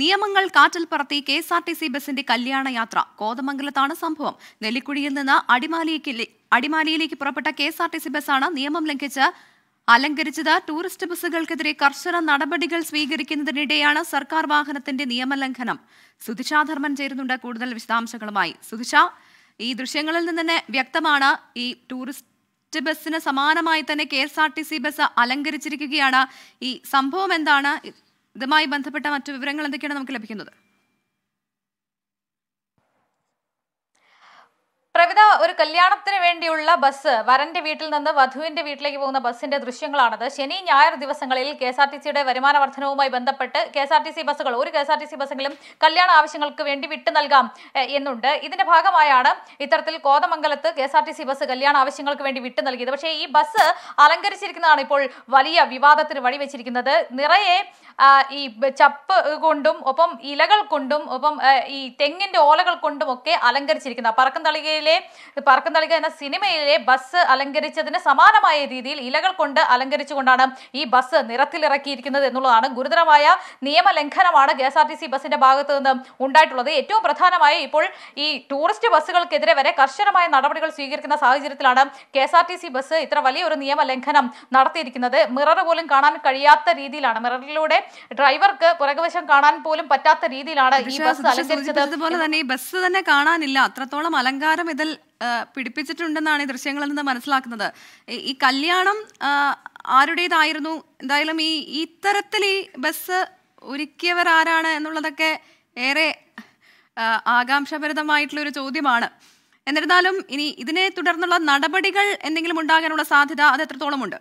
നിയമങ്ങൾ കാറ്റിൽ പറത്തി K S R T C ബസിന്റെ കല്യാണ യാത്ര കോതമംഗലത്താണ് സംഭവം നെല്ലിക്കുഴിയിൽ നിന്ന് അടിമാലിയിലേക്ക് പുറപ്പെട്ട K S R T C ബസ്സാണ് നിയമം ലംഘിച്ച് അലങ്കരിച്ചത് ടൂറിസ്റ്റ് ബസ്സുകൾക്കെതിരെ കർശന നടപടികൾ സ്വീകരിക്കുന്നതിനിടെയാണ് സർക്കാർ വാഹനത്തിന്റെ നിയമലംഘനം സുധിഷ ധർമ്മൻ ചേരുന്നുണ്ട് കൂടുതൽ വിശദാംശങ്ങളുമായി സുധിഷ ഈ ദൃശ്യങ്ങളിൽ നിന്ന് തന്നെ വ്യക്തമാണ് ഈ ടൂറിസ്റ്റ് ബസ്സിന് സമാനമായി തന്നെ K S R T C bus അലങ്കരിച്ചിരിക്കുകയാണ് ഈ സംഭവം എന്താണ് ഇതുമായി ബന്ധപ്പെട്ട മറ്റു വിവരങ്ങൾ എന്തൊക്കെയാണ് നമുക്ക് ലഭിക്കുന്നത് പ്രവിത ഒരു കല്യാണത്തിന് വേണ്ടിയുള്ള ബസ് വരന്റെ വീട്ടിൽ നിന്ന് വധുവിന്റെ വീട്ടിലേക്ക് പോകുന്ന ബസ്സിന്റെ ദൃശ്യങ്ങളാണത് ശനി ഞായർ ദിവസങ്ങളിൽ കെ എസ് ആർ ടി സിയുടെ വരുമാന വർധനവുമായി ബന്ധപ്പെട്ട് K S R T C ബസ്സുകൾ ഒരു K S R T C ബസ്സെങ്കിലും കല്യാണ ആവശ്യങ്ങൾക്ക് വേണ്ടി വിട്ടു നൽകാം എന്നുണ്ട് ഇതിന്റെ ഭാഗമായാണ് ഇത്തരത്തിൽ കോതമംഗലത്ത് K S R T C bus കല്യാണ ആവശ്യങ്ങൾക്ക് വേണ്ടി വിട്ടു നൽകിയത് പക്ഷേ ഈ ബസ് അലങ്കരിച്ചിരിക്കുന്നതാണ് ഇപ്പോൾ വലിയ വിവാദത്തിന് വഴിവെച്ചിരിക്കുന്നത് നിറയെ ഈ ചപ്പ് കൊണ്ടും ഒപ്പം ഇലകൾ കൊണ്ടും ഒപ്പം ഈ തെങ്ങിന്റെ ഓലകൾ കൊണ്ടും ഒക്കെ അലങ്കരിച്ചിരിക്കുന്ന തളികയിലെ പറക്കം തളിക എന്ന സിനിമയിലെ ബസ് അലങ്കരിച്ചതിന് സമാനമായ രീതിയിൽ ഇലകൾ കൊണ്ട് അലങ്കരിച്ചുകൊണ്ടാണ് ഈ ബസ് നിറത്തിലിറക്കിയിരിക്കുന്നത് എന്നുള്ളതാണ് ഗുരുതരമായ നിയമലംഘനമാണ് K S R T C ബസിന്റെ ഭാഗത്തു നിന്ന് ഉണ്ടായിട്ടുള്ളത് ഏറ്റവും പ്രധാനമായി ഇപ്പോൾ ഈ ടൂറിസ്റ്റ് ബസ്സുകൾക്കെതിരെ വരെ കർശനമായ നടപടികൾ സ്വീകരിക്കുന്ന സാഹചര്യത്തിലാണ് K S R T C bus ഇത്ര വലിയൊരു നിയമലംഘനം നടത്തിയിരിക്കുന്നത് മിറർ പോലും കാണാൻ കഴിയാത്ത രീതിയിലാണ് മിററിലൂടെ ഡ്രൈവർക്ക് പുറകുവശം കാണാൻ പോലും പറ്റാത്ത രീതിയിലാണ് ഈ ബസ് അലങ്കരിച്ചത് പോലെ തന്നെ ഈ ബസ് തന്നെ കാണാനില്ല അത്രത്തോളം അലങ്കാരം ഇതിൽ പിടിപ്പിച്ചിട്ടുണ്ടെന്നാണ് ഈ ദൃശ്യങ്ങളിൽ നിന്ന് മനസ്സിലാക്കുന്നത് ഈ കല്യാണം ആരുടേതായിരുന്നു എന്തായാലും ഈ ഇത്തരത്തിൽ ഈ ബസ് ആരാണ് എന്നുള്ളതൊക്കെ ഏറെ ആകാംക്ഷഭരിതമായിട്ടുള്ള ഒരു ചോദ്യമാണ് എന്നിരുന്നാലും ഇനി ഇതിനെ തുടർന്നുള്ള നടപടികൾ എന്തെങ്കിലും ഉണ്ടാകാനുള്ള സാധ്യത അത് എത്രത്തോളമുണ്ട്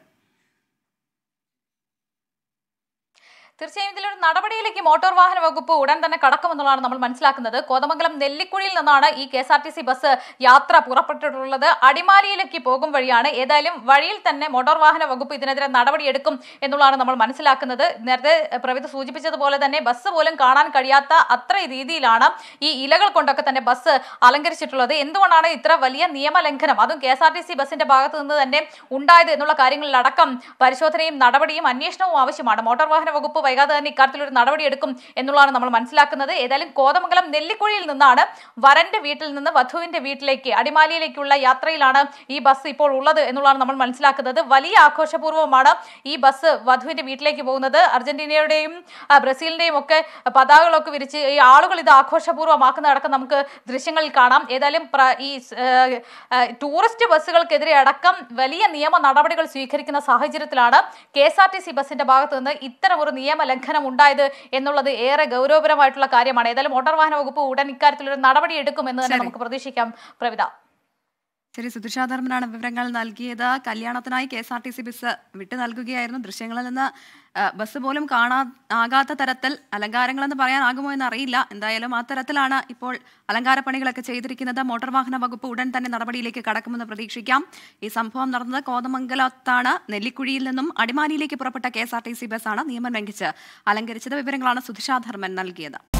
തീർച്ചയായും ഇതിലൊരു നടപടിയിലേക്ക് മോട്ടോർ വാഹന വകുപ്പ് ഉടൻ തന്നെ കടക്കുമെന്നുള്ളതാണ് നമ്മൾ മനസ്സിലാക്കുന്നത് കോതമംഗലം നെല്ലിക്കുഴിയിൽ നിന്നാണ് ഈ കെ ബസ് യാത്ര പുറപ്പെട്ടിട്ടുള്ളത് അടിമാലിയിലേക്ക് പോകും വഴിയാണ് ഏതായാലും വഴിയിൽ തന്നെ മോട്ടോർ വാഹന വകുപ്പ് ഇതിനെതിരെ നടപടിയെടുക്കും എന്നുള്ളതാണ് നമ്മൾ മനസ്സിലാക്കുന്നത് നേരത്തെ പ്രവിധ സൂചിപ്പിച്ചതുപോലെ തന്നെ ബസ് പോലും കാണാൻ കഴിയാത്ത അത്ര രീതിയിലാണ് ഈ ഇലകൾ കൊണ്ടൊക്കെ തന്നെ ബസ് അലങ്കരിച്ചിട്ടുള്ളത് എന്തുകൊണ്ടാണ് ഇത്ര വലിയ നിയമലംഘനം അതും കെ ബസിന്റെ ഭാഗത്തു നിന്ന് തന്നെ ഉണ്ടായത് എന്നുള്ള കാര്യങ്ങളിലടക്കം പരിശോധനയും നടപടിയും അന്വേഷണവും ആവശ്യമാണ് മോട്ടോർ വാഹന വകുപ്പ് വൈകാതെ തന്നെ നടപടി എടുക്കും എന്നുള്ളതാണ് നമ്മൾ മനസ്സിലാക്കുന്നത് ഏതായാലും കോതമംഗലം നെല്ലിക്കുഴിയിൽ നിന്നാണ് വരന്റെ വീട്ടിൽ നിന്ന് വധുവിന്റെ വീട്ടിലേക്ക് അടിമാലിയിലേക്കുള്ള യാത്രയിലാണ് ഈ ബസ് ഇപ്പോൾ ഉള്ളത് എന്നുള്ളതാണ് നമ്മൾ മനസ്സിലാക്കുന്നത് വലിയ ആഘോഷപൂർവ്വമാണ് ഈ ബസ് വധുവിന്റെ വീട്ടിലേക്ക് പോകുന്നത് അർജന്റീനയുടെയും ബ്രസീലിന്റെയും ഒക്കെ പതാകകളൊക്കെ വിരിച്ച് ഈ ആളുകൾ ഇത് ആഘോഷപൂർവ്വമാക്കുന്ന അടക്കം നമുക്ക് ദൃശ്യങ്ങളിൽ കാണാം ഏതായാലും ഈ ടൂറിസ്റ്റ് ബസ്സുകൾക്കെതിരെ അടക്കം വലിയ നിയമ നടപടികൾ സ്വീകരിക്കുന്ന സാഹചര്യത്തിലാണ് K S R T C ബസിന്റെ ഭാഗത്തു നിന്ന് ഇത്തരമൊരു നിയമ നിയമലംഘനം ഉണ്ടായത് എന്നുള്ളത് ഏറെ ഗൗരവപരമായിട്ടുള്ള കാര്യമാണ് ഏതായാലും മോട്ടോർ വാഹന വകുപ്പ് ഉടൻ ഇക്കാര്യത്തിൽ ഒരു നടപടി എടുക്കുമെന്ന് തന്നെ നമുക്ക് പ്രതീക്ഷിക്കാം പ്രവിത ശരി സുദൃശാധർമ്മനാണ് വിവരങ്ങൾ നൽകിയത് കല്യാണത്തിനായി K S R T C bus വിട്ടു നൽകുകയായിരുന്നു ദൃശ്യങ്ങളിൽ നിന്ന് ബസ് പോലും കാണാ ആകാത്ത തരത്തിൽ അലങ്കാരങ്ങളെന്ന് പറയാനാകുമോ എന്ന് അറിയില്ല എന്തായാലും ആ തരത്തിലാണ് ഇപ്പോൾ അലങ്കാര പണികളൊക്കെ ചെയ്തിരിക്കുന്നത് മോട്ടോർ വാഹന വകുപ്പ് ഉടൻ തന്നെ നടപടിയിലേക്ക് കടക്കുമെന്ന് പ്രതീക്ഷിക്കാം ഈ സംഭവം നടന്നത് കോതമംഗലത്താണ് നെല്ലിക്കുഴിയിൽ നിന്നും അടിമാലിയിലേക്ക് പുറപ്പെട്ട K S R T C ബസ്സാണ് നിയമം ലംഘിച്ച് അലങ്കരിച്ചത് വിവരങ്ങളാണ് സുധിഷാധർമ്മൻ നൽകിയത്